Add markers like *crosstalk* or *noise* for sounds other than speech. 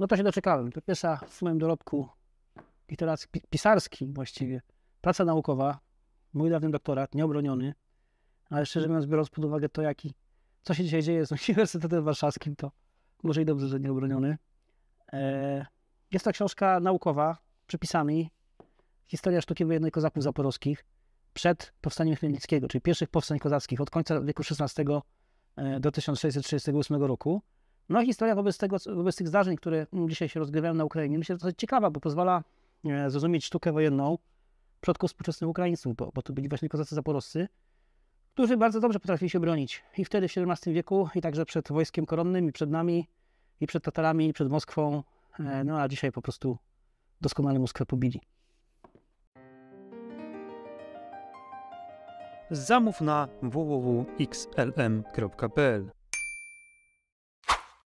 No to się doczekałem. To pierwsza w moim dorobku literacki, pisarskim właściwie, praca naukowa, mój dawny doktorat, nieobroniony, ale szczerze mówiąc, biorąc pod uwagę to, jaki, co się dzisiaj dzieje z *laughs* Uniwersytetem Warszawskim, to może i dobrze, że nieobroniony. E, jest to książka naukowa, przepisami historia sztuki wojennej kozaków zaporowskich przed powstaniem Chmielnickiego, czyli pierwszych powstań kozackich od końca wieku XVI e, do 1638 roku. No i historia wobec, tego, wobec tych zdarzeń, które mm, dzisiaj się rozgrywają na Ukrainie, myślę, że to jest ciekawa, bo pozwala e, zrozumieć sztukę wojenną przodków współczesnych Ukraińców, bo, bo to byli właśnie kozacy zaporoscy, którzy bardzo dobrze potrafili się bronić. I wtedy, w XVII wieku, i także przed wojskiem koronnym, i przed nami, i przed Tatarami, i przed Moskwą, e, no a dzisiaj po prostu doskonale Moskwę pobili. Zamów na www.xlm.pl